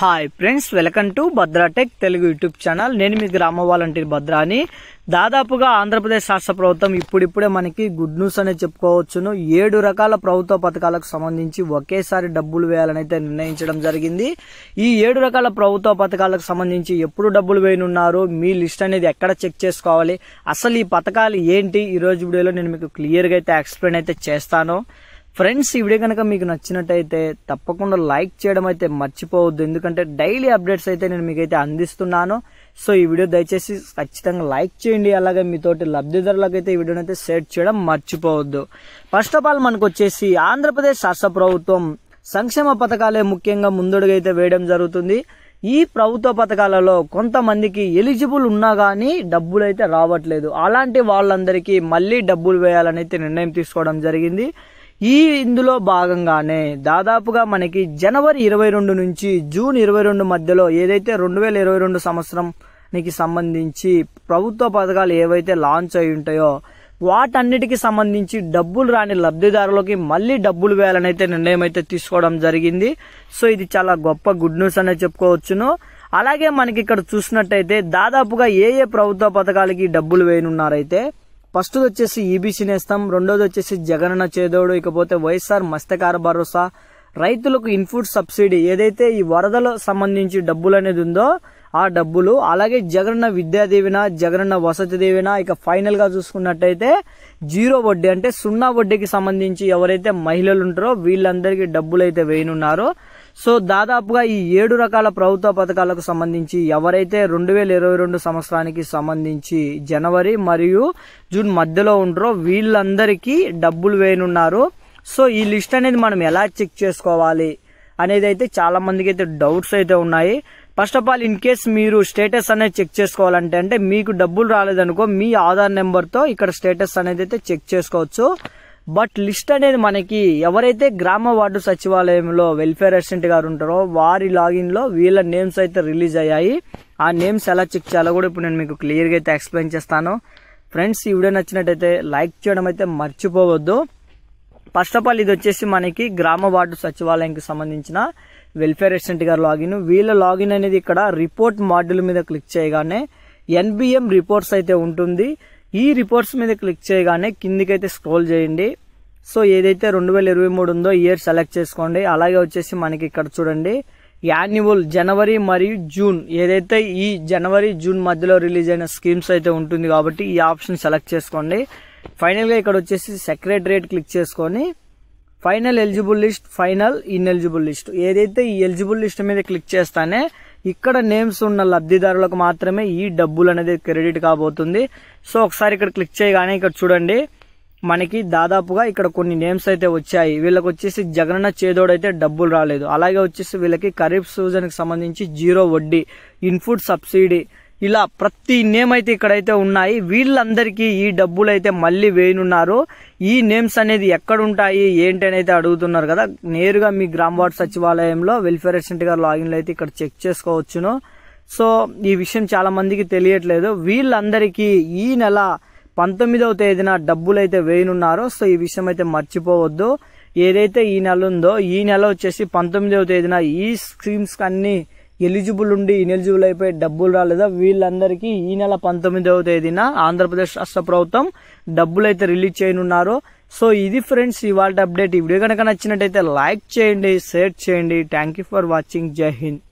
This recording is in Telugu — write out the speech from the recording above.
హాయ్ ఫ్రెండ్స్ వెల్కమ్ టు భద్రాటెక్ తెలుగు యూట్యూబ్ ఛానల్ నేను మీ గ్రామ వాలంటీర్ భద్రాని దాదాపుగా ఆంధ్రప్రదేశ్ రాష్ట్ర ప్రభుత్వం ఇప్పుడిప్పుడే మనకి గుడ్ న్యూస్ అనే చెప్పుకోవచ్చును ఏడు రకాల ప్రభుత్వ పథకాలకు సంబంధించి ఒకేసారి డబ్బులు వేయాలని అయితే నిర్ణయించడం జరిగింది ఈ ఏడు రకాల ప్రభుత్వ పథకాలకు సంబంధించి ఎప్పుడు డబ్బులు వేయనున్నారు మీ లిస్ట్ అనేది ఎక్కడ చెక్ చేసుకోవాలి అసలు ఈ పథకాలు ఏంటి ఈరోజు వీడియోలో నేను మీకు క్లియర్గా అయితే ఎక్స్ప్లెయిన్ అయితే చేస్తాను ఫ్రెండ్స్ ఈ వీడియో కనుక మీకు నచ్చినట్టయితే తప్పకుండా లైక్ చేయడం అయితే మర్చిపోవద్దు ఎందుకంటే డైలీ అప్డేట్స్ అయితే నేను మీకైతే అందిస్తున్నాను సో ఈ వీడియో దయచేసి ఖచ్చితంగా లైక్ చేయండి అలాగే మీతోటి అయితే ఈ వీడియోని అయితే షేర్ చేయడం మర్చిపోవద్దు ఫస్ట్ ఆఫ్ ఆల్ మనకు వచ్చేసి ఆంధ్రప్రదేశ్ రాష్ట్ర ప్రభుత్వం సంక్షేమ పథకాలే ముఖ్యంగా ముందడుగైతే వేయడం జరుగుతుంది ఈ ప్రభుత్వ పథకాలలో కొంతమందికి ఎలిజిబుల్ ఉన్నా కానీ డబ్బులు అయితే రావట్లేదు అలాంటి వాళ్ళందరికీ మళ్ళీ డబ్బులు వేయాలని అయితే నిర్ణయం తీసుకోవడం జరిగింది ఈ ఇందులో భాగంగానే దాదాపుగా మనకి జనవరి ఇరవై రెండు నుంచి జూన్ ఇరవై రెండు మధ్యలో ఏదైతే రెండు వేల ఇరవై రెండు సంవత్సరంకి సంబంధించి ప్రభుత్వ పథకాలు ఏవైతే లాంచ్ అయి ఉంటాయో వాటన్నిటికి సంబంధించి డబ్బులు రాని లబ్ధిదారులకి మళ్ళీ డబ్బులు వేయాలనైతే నిర్ణయం అయితే తీసుకోవడం జరిగింది సో ఇది చాలా గొప్ప గుడ్ న్యూస్ అనే చెప్పుకోవచ్చును అలాగే మనకి ఇక్కడ చూసినట్టయితే దాదాపుగా ఏ ఏ ప్రభుత్వ పథకాలకి డబ్బులు వేయనున్నారైతే ఫస్ట్ వచ్చేసి ఈబీసీ e నేస్తాం రెండోది వచ్చేసి జగనన్న చేదోడు ఇకపోతే వైఎస్ఆర్ మత్స్యకార భరోసా రైతులకు ఇన్పుట్ సబ్సిడీ ఏదైతే ఈ వరదలు సంబంధించి డబ్బులు అనేది ఉందో ఆ డబ్బులు అలాగే జగనన్న విద్యా దీవెన జగనన్న వసతి దీవెన ఇక ఫైనల్గా చూసుకున్నట్టయితే జీరో వడ్డీ అంటే సున్నా వడ్డీకి సంబంధించి ఎవరైతే మహిళలు ఉంటారో వీళ్ళందరికీ డబ్బులు అయితే వేయనున్నారో సో దాదాపుగా ఈ ఏడు రకాల ప్రభుత్వ పథకాలకు సంబంధించి ఎవరైతే రెండు వేల ఇరవై రెండు సంవత్సరానికి సంబంధించి జనవరి మరియు జూన్ మధ్యలో ఉంటారో వీళ్ళందరికీ డబ్బులు వేయనున్నారు సో ఈ లిస్ట్ అనేది మనం ఎలా చెక్ చేసుకోవాలి అనేది అయితే చాలా మందికి అయితే డౌట్స్ అయితే ఉన్నాయి first of all in case మీరు స్టేటస్ అనేది చెక్ చేసుకోవాలంటే అంటే మీకు డబ్బులు రాలేదనుకో మీ ఆధార్ నెంబర్తో ఇక్కడ స్టేటస్ అనేది అయితే చెక్ చేసుకోవచ్చు బట్ లిస్ట్ అనేది మనకి ఎవరైతే గ్రామ వార్డు సచివాలయంలో వెల్ఫేర్ అసిస్టెంట్ గారు ఉంటారో వారి లాగిన్లో వీళ్ళ నేమ్స్ అయితే రిలీజ్ అయ్యాయి ఆ నేమ్స్ ఎలా చెక్ చేయాలో కూడా ఇప్పుడు నేను మీకు క్లియర్గా అయితే ఎక్స్ప్లెయిన్ చేస్తాను ఫ్రెండ్స్ ఈ వీడియో నచ్చినట్టయితే లైక్ చేయడం అయితే మర్చిపోవద్దు ఫస్ట్ ఆఫ్ ఆల్ ఇది వచ్చేసి మనకి గ్రామ వార్డు సచివాలయంకి సంబంధించిన వెల్ఫేర్ అసిస్టెంట్ గారు లాగిన్ వీళ్ళ లాగిన్ అనేది ఇక్కడ రిపోర్ట్ మాడ్యూల్ మీద క్లిక్ చేయగానే ఎన్బిఎం రిపోర్ట్స్ అయితే ఉంటుంది ఈ రిపోర్ట్స్ మీద క్లిక్ చేయగానే కిందికైతే స్క్రోల్ చేయండి సో ఏదైతే రెండు వేల ఇరవై మూడు ఉందో ఇయర్ సెలెక్ట్ చేసుకోండి అలాగే వచ్చేసి మనకి ఇక్కడ చూడండి యాన్యువల్ జనవరి మరియు జూన్ ఏదైతే ఈ జనవరి జూన్ మధ్యలో రిలీజ్ అయిన స్కీమ్స్ అయితే ఉంటుంది కాబట్టి ఈ ఆప్షన్ సెలెక్ట్ చేసుకోండి ఫైనల్గా ఇక్కడ వచ్చేసి సెక్రటరేట్ క్లిక్ చేసుకొని final eligible list final ineligible list ఏదైతే ఈ ఎలిజిబుల్ లిస్ట్ మీద క్లిక్ చేస్తానే ఇక్కడ నేమ్స్ ఉన్న లబ్ధిదారులకు మాత్రమే ఈ డబ్బులు అనేది క్రెడిట్ కాబోతుంది సో ఒకసారి ఇక్కడ క్లిక్ చేయగానే ఇక్కడ చూడండి మనకి దాదాపుగా ఇక్కడ కొన్ని నేమ్స్ అయితే వచ్చాయి వీళ్ళకి వచ్చేసి జగనన్న చేదోడైతే డబ్బులు రాలేదు అలాగే వచ్చేసి వీళ్ళకి ఖరీఫ్ సీజన్కి సంబంధించి జీరో వడ్డీ ఇన్ఫుడ్ సబ్సిడీ ఇలా ప్రతి నేమ్ అయితే ఇక్కడైతే ఉన్నాయి వీళ్ళందరికీ ఈ డబ్బులు అయితే మళ్ళీ వేయనున్నారు ఈ నేమ్స్ అనేది ఎక్కడుంటాయి ఏంటి అని అయితే అడుగుతున్నారు కదా నేరుగా మీ గ్రామ వార్డు సచివాలయంలో వెల్ఫేర్ అసిస్టెంట్ గారు లాగిన్లు అయితే ఇక్కడ చెక్ చేసుకోవచ్చును సో ఈ విషయం చాలా మందికి తెలియట్లేదు వీళ్ళందరికీ ఈ నెల పంతొమ్మిదవ తేదీన డబ్బులు అయితే వేయనున్నారు సో ఈ విషయం అయితే మర్చిపోవద్దు ఏదైతే ఈ నెల ఉందో ఈ నెల వచ్చేసి పంతొమ్మిదవ తేదీన ఈ స్కీమ్స్ అన్నీ ఎలిజిబుల్ ఉండి ఇనెలిజిబుల్ అయిపోయి డబ్బులు రాలేదా వీళ్ళందరికీ ఈ నెల పంతొమ్మిదవ తేదీన ఆంధ్రప్రదేశ్ రాష్ట్ర ప్రభుత్వం డబ్బులు అయితే రిలీజ్ చేయనున్నారు సో ఇది ఫ్రెండ్స్ ఇవాళ అప్డేట్ ఈ వీడియో కనుక నచ్చినట్టయితే లైక్ చేయండి షేర్ చేయండి థ్యాంక్ యూ ఫర్ వాచింగ్ జై హింద్